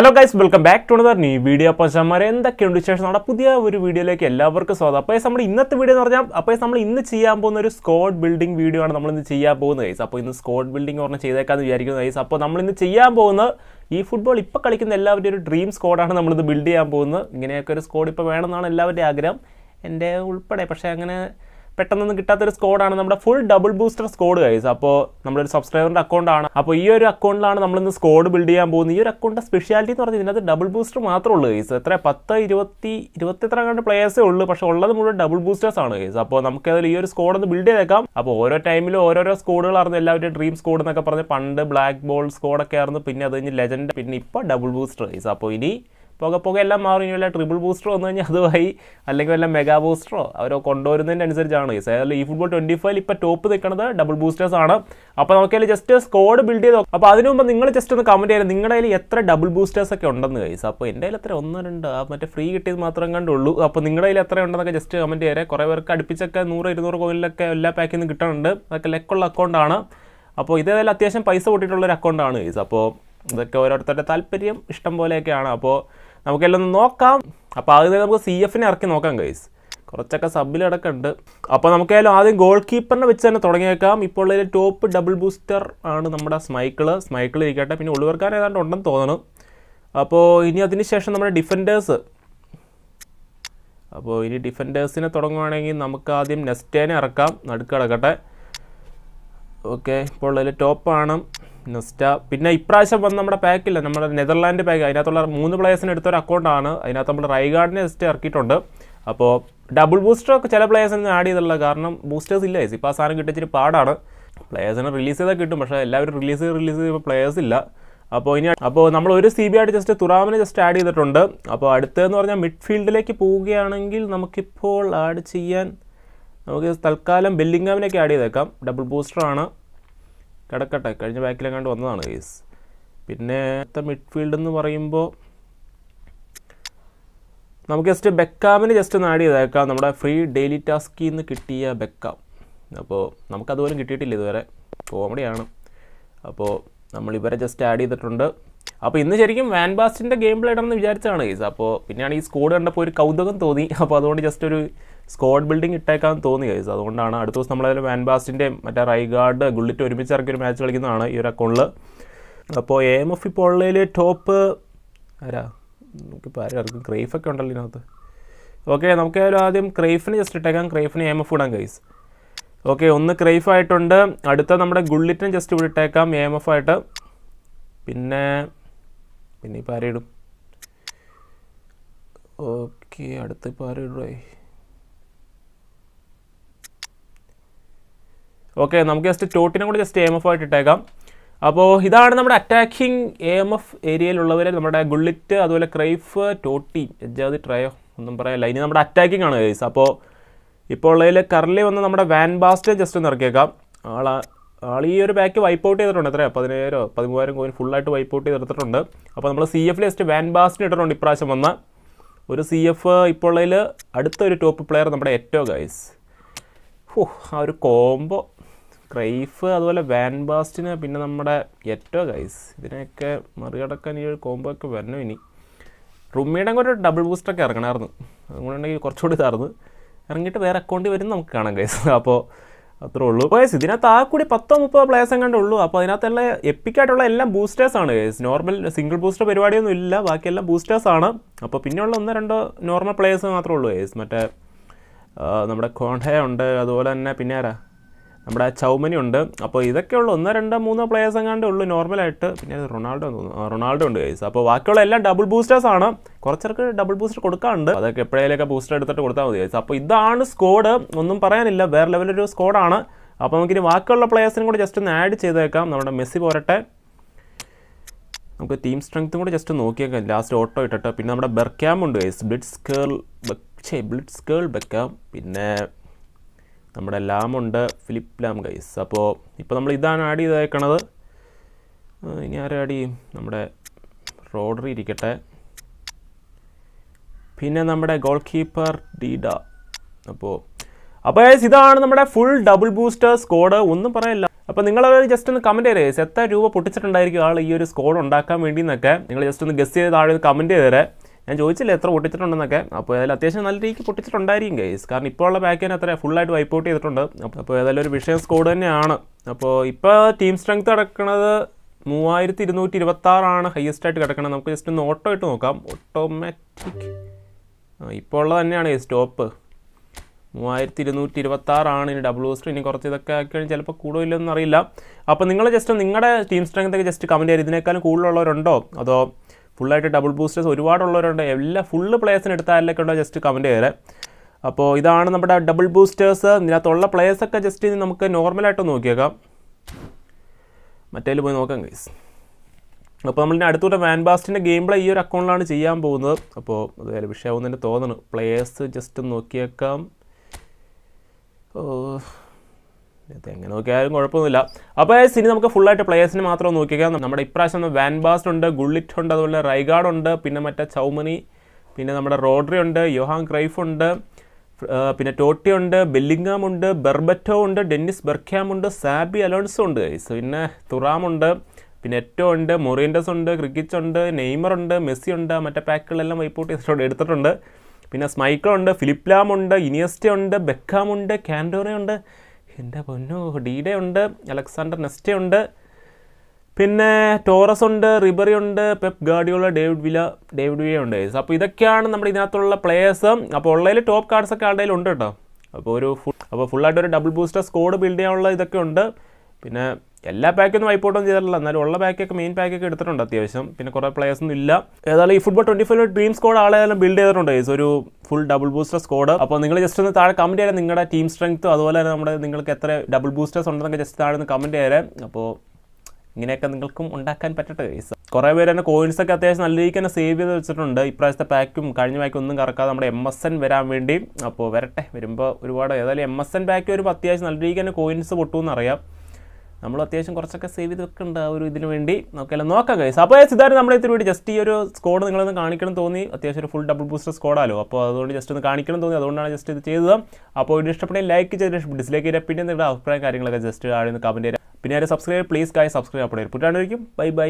hello guys welcome back to another new video അപ്പോൾ ചമ്മാരെ എന്തൊക്കെയുണ്ട് വിശേഷം നമ്മുടെ പുതിയ ഒരു വീഡിയോയിലേക്ക് എല്ലാവർക്കും സ്വാഗതം അപ്പോൾ നമ്മുടെ ഇന്നത്തെ വീഡിയോ എന്ന് പറഞ്ഞാൽ അപ്പോൾ നമ്മൾ ഇന്ന് ചെയ്യാൻ പോകുന്ന ഒരു സ്കോഡ് ബിൽഡിംഗ് വീഡിയോ ആണ് നമ്മൾ ഇന്ന് ചെയ്യാൻ പോകുന്നത് ഗൈസ് അപ്പോൾ ഇന്ന് സ്കോഡ് ബിൽഡിംഗ് പറഞ്ഞ് ചെയ്തേക്കാന്ന് വിചാരിക്കുന്നു ഗൈസ് അപ്പോൾ നമ്മൾ ഇന്ന് ചെയ്യാൻ പോകുന്ന ഈ ഫുട്ബോൾ ഇപ്പോൾ കളിക്കുന്ന എല്ലാവരുടെയും ഒരു ഡ്രീം സ്കോഡാണ് നമ്മളിത് ബിൽഡ് ചെയ്യാൻ പോകുന്നത് ഇങ്ങനെയൊക്കെ ഒരു സ്കോഡ് ഇപ്പോൾ വേണമെന്നാണ് എല്ലാവരുടെയും ആഗ്രഹം എൻ്റെ ഉൾപ്പെടെ പക്ഷേ അങ്ങനെ പെട്ടെന്നൊന്നും കിട്ടാത്തൊരു സ്കോഡാണ് നമ്മുടെ full double booster squad guys അപ്പോൾ നമ്മുടെ ഒരു സബ്സ്ക്രൈബറിൻ്റെ അക്കൗണ്ടാണ് അപ്പോൾ ഈ ഒരു അക്കൗണ്ടിലാണ് നമ്മളിന്ന് സ്കോഡ് ബിൽഡ് ചെയ്യാൻ പോകുന്നത് ഈ ഒരു അക്കൗണ്ട് സ്പെഷ്യാലിറ്റി എന്ന് പറഞ്ഞാൽ ഇതിനകത്ത് ഡബിൾ ബൂസ്റ്റർ മാത്രമേ ഉള്ളൂ കേസ് എത്ര പത്ത് ഇരുപത്തി ഇരുപത്തിത്ര കണ്ട് പ്ലേയേഴ്സേ ഉള്ളൂ പക്ഷേ ഉള്ളത് മുഴുവൻ ഡബിൾ ബൂസ്റ്റേഴ്സ് ആണ് കേസ് അപ്പോൾ നമുക്ക് അതിൽ ഈ ഒരു സ്കോഡ് ഒന്ന് ബിൽഡ് ചെയ്തേക്കാം അപ്പോൾ ഓരോ ടൈമിലും ഓരോരോ സ്കോഡുകൾ ആയിരുന്നു എല്ലാവരുടെയും ഡ്രീം സ്കോഡ് എന്നൊക്കെ പറഞ്ഞ് പണ്ട് ബ്ലാക്ക് ബോൾ സ്കോഡൊക്കെ ആയിരുന്നു പിന്നെ അത് കഴിഞ്ഞ് ലെജൻഡ് പിന്നെ ഇപ്പോൾ ഡബിൾ ബൂസ്റ്റർ കേസ് അപ്പോൾ ഇനി പോകെ പോകെ എല്ലാം മാറും ഇനി വല്ല ട്രിപ്പിൾ ബൂസ്റ്റർ വന്നു കഴിഞ്ഞാൽ അതുമായി അല്ലെങ്കിൽ വല്ല മെഗാ ബൂസ്റ്ററോ അവരോ കൊണ്ടുവരുന്നതിൻ്റെ അനുസരിച്ചാണ് കേസ് അതായത് ഈ ഫുട്ബോൾ ട്വൻറ്റി ഫൈവ് ഇപ്പോൾ ടോപ്പ് നിൽക്കുന്നത് ഡബിൾ ബൂസ്റ്റേഴ്സ് ആണ് അപ്പോൾ അതിൽ ജസ്റ്റ് സ്കോഡ് ബിൽഡ് ചെയ്ത് അപ്പോൾ അതിനു മുമ്പ് നിങ്ങൾ ജസ്റ്റ് ഒന്ന് കമൻറ്റ് ചെയ്യാൻ നിങ്ങളുടെ കയ്യിൽ എത്ര ഡബിൾ ബൂസ്റ്റേഴ്സ് ഒക്കെ ഉണ്ടെന്ന് കേസ് അപ്പോൾ എൻ്റെ കയ്യിൽ എത്ര ഒന്ന് രണ്ട് മറ്റേ ഫ്രീ കിട്ടിയത് മാത്രം കണ്ടുള്ളൂ അപ്പോൾ നിങ്ങളുടെ കയ്യിൽ എത്ര ഉണ്ടെന്നൊക്കെ ജസ്റ്റ് കമൻറ്റ് ചെയ്യാം കുറേ പേർക്ക് അടുപ്പിച്ചൊക്കെ നൂറ് ഇരുന്നൂറ് കോയിലൊക്കെ എല്ലാ പാക്കിൽ നിന്ന് കിട്ടാനുണ്ട് അതൊക്കെ ലെക്കുള്ള അക്കൗണ്ടാണ് അപ്പോൾ ഇതേതായാലും അത്യാവശ്യം പൈസ കൂട്ടിയിട്ടുള്ളൊരു അക്കൗണ്ടാണ് കേസ് അപ്പോൾ ഇതൊക്കെ ഓരോരുത്തരുടെ താല്പര്യം ഇഷ്ടം പോലെയൊക്കെയാണ് അപ്പോൾ നമുക്കെല്ലാം ഒന്ന് നോക്കാം അപ്പോൾ ആദ്യം നമുക്ക് സി എഫിനെ ഇറക്കി നോക്കാം ഗൈസ് കുറച്ചൊക്കെ ഉണ്ട് അപ്പോൾ നമുക്കായാലും ആദ്യം ഗോൾ കീപ്പറിനെ വെച്ച് തന്നെ തുടങ്ങിയേക്കാം ഇപ്പോൾ ഉള്ളതിലെ ടോപ്പ് ഡബിൾ ബൂസ്റ്റർ ആണ് നമ്മുടെ സ്മൈക്കിള് സ്മൈക്കിൾ ഇരിക്കട്ടെ പിന്നെ ഒളിവർക്കാൻ ഏതാണ്ട് ഉണ്ടെന്ന് തോന്നുന്നു അപ്പോൾ ഇനി അതിന് ശേഷം നമ്മുടെ ഡിഫൻഡേഴ്സ് അപ്പോൾ ഇനി ഡിഫൻഡേഴ്സിനെ തുടങ്ങുവാണെങ്കിൽ നമുക്ക് ആദ്യം നെസ്റ്റേനെ ഇറക്കാം നടുക്കടക്കട്ടെ ഓക്കെ ഇപ്പോൾ ടോപ്പ് ടോപ്പാണ് നെസ്റ്റ പിന്നെ ഇപ്രാവശ്യം വന്ന് നമ്മുടെ പാക്കില്ല നമ്മുടെ നെതർലാൻഡ് പാക്ക് അതിനകത്തുള്ള മൂന്ന് പ്ലേയേഴ്സിന് എടുത്തൊരു അക്കൗണ്ടാണ് അതിനകത്ത് നമ്മൾ റൈഗാർഡിനെ നെസ്റ്റ് ഇറക്കിയിട്ടുണ്ട് അപ്പോൾ ഡബിൾ ബൂസ്റ്റർ ഒക്കെ ചില പ്ലേയേഴ്സിന് ആഡ് ചെയ്തുള്ള കാരണം ബൂസ്റ്റേഴ്സ് ഇല്ല ഇപ്പോൾ ആ സാധനം കിട്ടിച്ചിരി പാടാണ് പ്ലേയേഴ്സിനെ റിലീസ് ചെയ്താൽ കിട്ടും പക്ഷേ എല്ലാവരും റിലീസ് ചെയ്ത് റിലീസ് ചെയ്യുമ്പോൾ പ്ലേയേഴ്സ് ഇല്ല അപ്പോൾ ഇനി അപ്പോൾ നമ്മൾ ഒരു സി ബി ആയിട്ട് ജസ്റ്റ് തുറാമിനെ ജസ്റ്റ് ആഡ് ചെയ്തിട്ടുണ്ട് അപ്പോൾ അടുത്തതെന്ന് പറഞ്ഞാൽ മിഡ്ഫീൽഡിലേക്ക് പോവുകയാണെങ്കിൽ നമുക്കിപ്പോൾ ആഡ് ചെയ്യാൻ നമുക്ക് തൽക്കാലം ബെല്ലിങ്ഹാമിനൊക്കെ ആഡ് ചെയ്തേക്കാം ഡബിൾ ബൂസ്റ്ററാണ് കിടക്കട്ടെ കഴിഞ്ഞ ബാക്കിലെങ്ങാണ്ട് വന്നതാണ് കേസ് പിന്നെ മിഡ്ഫീൽഡ് എന്ന് പറയുമ്പോൾ നമുക്ക് ജസ്റ്റ് ബെക്കാമിന് ജസ്റ്റ് ഒന്ന് ആഡ് ചെയ്തേക്കാം നമ്മുടെ ഫ്രീ ഡെയിലി ടാസ്കിൽ നിന്ന് കിട്ടിയ ബെക്കാം അപ്പോൾ നമുക്കതുപോലും കിട്ടിയിട്ടില്ല ഇതുവരെ കോമഡിയാണ് അപ്പോൾ നമ്മൾ ഇവരെ ജസ്റ്റ് ആഡ് ചെയ്തിട്ടുണ്ട് അപ്പോൾ ഇന്ന് ശരിക്കും വാൻ ബാസ്റ്റിൻ്റെ ഗെയിം പ്ലേ എന്ന് വിചാരിച്ചതാണ് കേസ് അപ്പോൾ പിന്നെയാണ് ഈ സ്കോഡ് കണ്ടപ്പോൾ ഒരു കൗതുകം തോന്നി അപ്പോൾ അതുകൊണ്ട് ജസ്റ്റ് ഒരു സ്കോഡ് ബിൽഡിംഗ് ഇട്ടേക്കാൻ തോന്നി കൈസ് അതുകൊണ്ടാണ് അടുത്ത ദിവസം നമ്മളതിൽ വാൻബാസ്റ്റിൻ്റെയും മറ്റേ റൈഗാർഡ് ഗുള്ളിറ്റ് ഒരുമിച്ച് ഇറക്കി ഒരു മാച്ച് കളിക്കുന്നതാണ് ഈ ഒരു അക്കൗണ്ടിൽ അപ്പോൾ എ എം എഫ് ഇപ്പോൾ ഉള്ളതിൽ ടോപ്പ് ആരാ നമുക്കിപ്പോൾ ആരും ഇറക്കും ക്രൈഫൊക്കെ ഉണ്ടല്ലോ ഇതിനകത്ത് ഓക്കെ നമുക്ക് ആദ്യം ക്രൈഫിന് ജസ്റ്റ് ഇട്ടേക്കാം ക്രൈഫിന് എം എഫ് ഇടാം കൈസ് ഓക്കെ ഒന്ന് ക്രൈഫ് ആയിട്ടുണ്ട് അടുത്ത നമ്മുടെ ഗുള്ളിറ്റിന് ജസ്റ്റ് ഇവിടെ ഇട്ടേക്കാം എം എഫ് ആയിട്ട് പിന്നെ പിന്നെ ഇപ്പോൾ ഇടും ഓക്കെ അടുത്ത് ഇപ്പോൾ ആരയിടും ഓക്കെ നമുക്ക് ജസ്റ്റ് ടോട്ടിനെ കൂടി ജസ്റ്റ് എം എഫ് ആയിട്ട് ഇട്ടേക്കാം അപ്പോൾ ഇതാണ് നമ്മുടെ അറ്റാക്കിംഗ് എം എഫ് ഏരിയയിലുള്ളവർ നമ്മുടെ ഗുള്ളിറ്റ് അതുപോലെ ക്രൈഫ് ടോട്ടി എജാതി ട്രയോ ഒന്നും പറയാനില്ല ഇനി നമ്മുടെ അറ്റാക്കിംഗ് ആണ് ഗൈസ് അപ്പോൾ ഇപ്പോൾ ഉള്ളതിൽ കറലി വന്ന് നമ്മുടെ വാൻ ബാസ്റ്റ് ജസ്റ്റ് ഒന്ന് ഇറക്കിയേക്കാം ആൾ ആൾ ഈ ഒരു ബാക്ക് വൈപ്പ് ഔട്ട് ചെയ്തിട്ടുണ്ട് എത്രയാണ് പതിനേഴോ പതിമൂവായിരം കോയിൻ ഫുള്ളായിട്ട് വൈപ്പ് ഔട്ട് ചെയ്തെടുത്തിട്ടുണ്ട് അപ്പോൾ നമ്മൾ സി എഫിൽ ജസ്റ്റ് വാൻ ബാസ്റ്റിന് ഇട്ടിട്ടുണ്ട് ഇപ്രാവശ്യം വന്ന ഒരു സി എഫ് ഇപ്പോൾ ഉള്ളതിൽ അടുത്തൊരു ടോപ്പ് പ്ലെയർ നമ്മുടെ എറ്റോ ഗൈസ് ഓ ആ ഒരു കോംബോ ക്രൈഫ് അതുപോലെ വാൻബാസ്റ്റിന് പിന്നെ നമ്മുടെ എറ്റോ ഗൈസ് ഇതിനെയൊക്കെ മറികടക്കാൻ ഈ ഒരു കോമ്പോ ഒക്കെ വരണം ഇനി റുമ്മിയുടെ കൂടെ ഒരു ഡബിൾ ബൂസ്റ്റൊക്കെ ഇറങ്ങണമായിരുന്നു അതുകൊണ്ടുണ്ടെങ്കിൽ കുറച്ചുകൂടി ഇതായിരുന്നു ഇറങ്ങിയിട്ട് വേറെ അക്കൗണ്ടിൽ വരും നമുക്ക് കാണാം ഗൈസ് അപ്പോൾ അത്രേ ഉള്ളൂ ഗൈസ് ഇതിനകത്ത് ആ കൂടി പത്തോ മുപ്പതോ പ്ലേസ് എങ്ങാണ്ട് ഉള്ളൂ അപ്പോൾ അതിനകത്തുള്ള എപ്പിക്കായിട്ടുള്ള എല്ലാം ബൂസ്റ്റേഴ്സാണ് ഗൈസ് നോർമൽ സിംഗിൾ ബൂസ്റ്റർ പരിപാടിയൊന്നും ഇല്ല ബാക്കിയെല്ലാം ബൂസ്റ്റേഴ്സാണ് അപ്പോൾ പിന്നെയുള്ള ഒന്നോ രണ്ടോ നോർമൽ പ്ലേയേഴ്സ് മാത്രമേ ഉള്ളൂ ഗൈസ് മറ്റേ നമ്മുടെ കോൺഹേ ഉണ്ട് അതുപോലെ തന്നെ പിന്നെ ആരാ നമ്മുടെ ചൗമനി ഉണ്ട് അപ്പോൾ ഇതൊക്കെ ഉള്ളൂ ഒന്നോ രണ്ടോ മൂന്നോ പ്ലേയേഴ്സ് എങ്ങാണ്ടേ ഉള്ളൂ നോർമലായിട്ട് പിന്നെ റൊണാൾഡോ തോന്നുന്നു റൊണാൾഡോ ഉണ്ട് കേസ് അപ്പോൾ ബാക്കിയുള്ള എല്ലാം ഡബിൾ ബൂസ്റ്റേഴ്സ് ആണ് കുറച്ചർക്ക് ഡബിൾ ബൂസ്റ്റർ കൊടുക്കാറുണ്ട് അതൊക്കെ എപ്പോഴേലൊക്കെ ബൂസ്റ്റർ എടുത്തിട്ട് കൊടുത്താൽ മതി കേസ് അപ്പോൾ ഇതാണ് സ്കോഡ് ഒന്നും പറയാനില്ല വേറെ ലെവലൊരു സ്കോഡാണ് അപ്പോൾ നമുക്കിനി ബാക്കിയുള്ള പ്ലേയേഴ്സിനും കൂടെ ജസ്റ്റ് ഒന്ന് ആഡ് ചെയ്തേക്കാം നമ്മുടെ മെസ്സി പോരട്ടെ നമുക്ക് ടീം സ്ട്രെങ്ത്തും കൂടെ ജസ്റ്റ് നോക്കിയേക്കാം ലാസ്റ്റ് ഓട്ടോ ഇട്ടിട്ട് പിന്നെ നമ്മുടെ ബെർക്യാം ഉണ്ട് ഗൈസ് ബ്ലിറ്റ്സ് കേൾ ബെ ബ്ലിറ്റ്സ് കേൾ ബെക്കാം പിന്നെ നമ്മുടെ ലാമുണ്ട് ഫിലിപ്പ് ലാം ഗൈസ് അപ്പോൾ ഇപ്പോൾ നമ്മൾ ഇതാണ് ആഡ് ചെയ്തേക്കണത് ഇനി ആരും ആഡ് ചെയ്യും നമ്മുടെ റോഡറി ഇരിക്കട്ടെ പിന്നെ നമ്മുടെ ഗോൾ കീപ്പർ ഡീഡ അപ്പോൾ അപ്പോൾ ഗൈസ് ഇതാണ് നമ്മുടെ ഫുൾ ഡബിൾ ബൂസ്റ്റർ സ്കോഡ് ഒന്നും പറയില്ല അപ്പോൾ നിങ്ങളൊരു ജസ്റ്റ് ഒന്ന് കമൻറ്റ് ചെയ്തേ എത്ര രൂപ പൊട്ടിച്ചിട്ടുണ്ടായിരിക്കും ആൾ ഈ ഒരു സ്കോഡ് ഉണ്ടാക്കാൻ വേണ്ടി എന്നൊക്കെ നിങ്ങൾ ജസ്റ്റ് ഒന്ന് ഗസ്റ്റ് ചെയ്ത് താഴെ കമൻറ്റ് ചെയ്തേരെ ഞാൻ ചോദിച്ചില്ല എത്ര പൊട്ടിച്ചിട്ടുണ്ടെന്നൊക്കെ അപ്പോൾ ഏതായാലും അത്യാവശ്യം നല്ല രീതിക്ക് പൊട്ടിച്ചിട്ടുണ്ടായിരിക്കും ഗൈസ് കാരണം ഇപ്പോൾ ഉള്ള ബാക്കിന് അത്ര ഫുള്ളായിട്ട് വൈപ്പ് ഔട്ട് ചെയ്തിട്ടുണ്ട് അപ്പോൾ ഏതായാലും ഒരു വിഷയം സ്കോഡ് തന്നെയാണ് അപ്പോൾ ഇപ്പോൾ ടീം സ്ട്രെങ്ത് കിടക്കുന്നത് മൂവായിരത്തി ഇരുന്നൂറ്റി ഇരുപത്താറാണ് ഹയസ്റ്റ് ആയിട്ട് കിടക്കുന്നത് നമുക്ക് ജസ്റ്റ് ഒന്ന് ഓട്ടോ ഇട്ട് നോക്കാം ഓട്ടോമാറ്റിക് ഇപ്പോൾ ഉള്ളത് തന്നെയാണ് ഈ സ്റ്റോപ്പ് മൂവായിരത്തി ഇരുന്നൂറ്റി ഇരുപത്താറാണ് ഇനി ഡബിൾ ബൂസ്റ്റർ ഇനി കുറച്ച് ഇതൊക്കെ ആക്കിയാണെങ്കിൽ ചിലപ്പോൾ കൂടുതലില്ലെന്ന് അറിയില്ല അപ്പോൾ നിങ്ങൾ ജസ്റ്റ് നിങ്ങളുടെ ടീം സ്ട്രെങ്ത് ഒക്കെ ജസ്റ്റ് കമൻറ്റ് ചെയ്ത് ഇതിനേക്കാളും കൂടുതലുള്ളവരുണ്ടോ അതോ ഫുള്ളായിട്ട് ഡബിൾ ബൂസ്റ്റേഴ്സ് ഒരുപാടുള്ളവരുണ്ട് എല്ലാ ഫുള്ള് പ്ലേയേഴ്സിന് എടുത്ത ആരിലൊക്കെ ഉണ്ടോ ജസ്റ്റ് കമൻറ്റ് ചെയ്തേ അപ്പോൾ ഇതാണ് നമ്മുടെ ഡബിൾ ബൂസ്റ്റേഴ്സ് ഇതിനകത്തുള്ള പ്ലേയേഴ്സൊക്കെ ജസ്റ്റ് ഇനി നമുക്ക് നോർമലായിട്ട് നോക്കിയേക്കാം മറ്റേതിൽ പോയി നോക്കാം ഗൈസ് അപ്പോൾ നമ്മളിൻ്റെ അടുത്തൂടെ വാൻബാസ്റ്റിൻ്റെ ഗെയിം പ്ലേ ഈ ഒരു അക്കൗണ്ടിലാണ് ചെയ്യാൻ പോകുന്നത് അപ്പോൾ അത് വിഷയമാവുന്നതിൻ്റെ തോന്നുന്നു പ്ലേയേഴ്സ് ജസ്റ്റ് നോക്കിയേക്കാം ഓ ഇതിനകത്ത് എങ്ങനെ നോക്കിയാലും കുഴപ്പമൊന്നുമില്ല അപ്പോൾ ഇനി നമുക്ക് ഫുള്ളായിട്ട് പ്ലേയേഴ്സിന് മാത്രം നോക്കിയാൽ നമ്മുടെ ഇപ്രാവശ്യം വാൻ ബാസ്റ്റ് ഉണ്ട് ഗുള്ളിറ്റ് ഉണ്ട് അതുപോലെ റൈഗാർഡ് ഉണ്ട് പിന്നെ മറ്റേ ചൗമനി പിന്നെ നമ്മുടെ റോഡ്രി ഉണ്ട് യോഹാൻ ക്രൈഫ് ഉണ്ട് പിന്നെ ടോട്ടി ഉണ്ട് ബെല്ലിംഗാം ഉണ്ട് ബെർബറ്റോ ഉണ്ട് ഡെന്നിസ് ബെർഖ്യാം ഉണ്ട് സാബി അലോൺസോ ഉണ്ട് ഗൈസ് പിന്നെ തുറാമുണ്ട് പിന്നെ എറ്റോ ഉണ്ട് മൊറീൻഡസ് ഉണ്ട് ക്രിക്കറ്റ് ഉണ്ട് നെയ്മർ ഉണ്ട് മെസ്സി ഉണ്ട് മറ്റേ പാക്കുകളെല്ലാം ഔട്ട് ചെയ്തിട്ടുണ്ട് എടുത്തിട്ടുണ്ട് പിന്നെ സ്മൈക്കളുണ്ട് ഫിലിപ്ലാം ഉണ്ട് ഇനിയസ്റ്റ ഉണ്ട് ബെക്കാം ഉണ്ട് കാൻഡോറ ഉണ്ട് എൻ്റെ പൊന്നു ഡീഡേ ഉണ്ട് അലക്സാണ്ടർ നെസ്റ്റേ ഉണ്ട് പിന്നെ ടോറസ് ഉണ്ട് റിബറി ഉണ്ട് Pep Guardiola David Villa David Villa ഉണ്ട് അപ്പോൾ ഇതൊക്കെയാണ് നമ്മുടെ ഇതിനകത്തുള്ള പ്ലേയേഴ്സ് അപ്പോൾ ഉള്ളതിൽ ടോപ്പ് കാർഡ്സൊക്കെ ആളുടെ ഉണ്ട് കേട്ടോ അപ്പോൾ ഒരു ഫുൾ അപ്പോൾ ഫുള്ളായിട്ട് ഒരു ഡബിൾ ബൂസ്റ്റർ സ്കോഡ് ബിൽഡ് ചെയ്യാനുള്ള ഇതൊക്കെ ഉണ്ട് പിന്നെ എല്ലാ പാക്കൊന്നും വൈപ്പോട്ടും ചെയ്തിട്ടില്ല എന്നാലും ഉള്ള പാക്കൊക്കെ മെയിൻ പാക്കൊക്കെ എടുത്തിട്ടുണ്ട് അത്യാവശ്യം പിന്നെ കുറേ പ്ലേയേഴ്സൊന്നും ഇല്ല ഏതായാലും ഈ football twenty five dream squad ആളേതായാലും ബിൽഡ് ചെയ്തിട്ടുണ്ട് ഗൈസ് ഒരു ഫുൾ ഡബിൾ ബൂസ്റ്റർ സ്കോഡ് അപ്പോൾ നിങ്ങൾ ജസ്റ്റ് ഒന്ന് താഴെ കമൻറ്റ് ചെയ്യാൻ നിങ്ങളുടെ ടീം സ്ട്രെങ്ത്തും അതുപോലെ തന്നെ നമ്മുടെ നിങ്ങൾക്ക് എത്ര ഡബിൾ ബൂസ്റ്റേഴ്സ് ഉണ്ടെന്നൊക്കെ ജസ്റ്റ് താഴെ ഒന്ന് കമൻറ്റ് ചെയ്യാൻ അപ്പോൾ ഇങ്ങനെയൊക്കെ നിങ്ങൾക്കും ഉണ്ടാക്കാൻ പറ്റട്ടെ ഗൈസ് കുറേ പേര് തന്നെ കോയിൻസ് ഒക്കെ അത്യാവശ്യം നല്ല രീതിക്ക് തന്നെ സേവ് ചെയ്ത് വെച്ചിട്ടുണ്ട് ഇപ്രാവശ്യത്തെ പാക്കും കഴിഞ്ഞ പാക്കും ഒന്നും കറക്കാതെ നമ്മുടെ എം എസ് എൻ വരാൻ വേണ്ടി അപ്പോൾ വരട്ടെ വരുമ്പോൾ ഒരുപാട് ഏതായാലും എം എസ് എൻ പാക്ക് വരുമ്പോൾ അത്യാവശ്യം നല്ല രീതിക്ക് തന്നെ കോയിൻസ് പൊട്ടുമെന്നറിയാം നമ്മൾ അത്യാവശ്യം കുറച്ചൊക്കെ സേവ് ചെയ്ത് വെക്കേണ്ട ഒരു ഇതിന് വേണ്ടി നോക്കിയാലും നോക്കാം കൈസ് അപ്പോൾ സിതാരി നമ്മൾ ഇത്തിരി വേണ്ടി ജസ്റ്റ് ഈ ഒരു സ്കോഡ് നിങ്ങളൊന്ന് കാണിക്കണം തോന്നി അത്യാവശ്യം ഒരു ഫുൾ ഡബിൾ ബൂസ്റ്റർ സ്കോഡാലോ അപ്പോൾ അതുകൊണ്ട് ജസ്റ്റ് ഒന്ന് കാണിക്കണം തോന്നി അതുകൊണ്ടാണ് ജസ്റ്റ് ഇത് ചെയ്തത് അപ്പോൾ ഇത് ഇഷ്ടപ്പെട്ടെങ്കിൽ ലൈക്ക് ചെയ്ത് ഡിസ്ലൈക്ക് ചെയ്ത പിന്നെ നിങ്ങളുടെ അഭിപ്രായം കാര്യങ്ങളൊക്കെ ജസ്റ്റ് ആദ്യം കമൻറ്റ് ചെയ്യാം പിന്നെ ആരും സബ്സ്ക്രൈബ് പ്ലീസ് കായ് സബ്സ്ക്രൈബ് അപ്ഡേറ്റ് പുട്ടാണോരിക്കും ബൈ ബൈ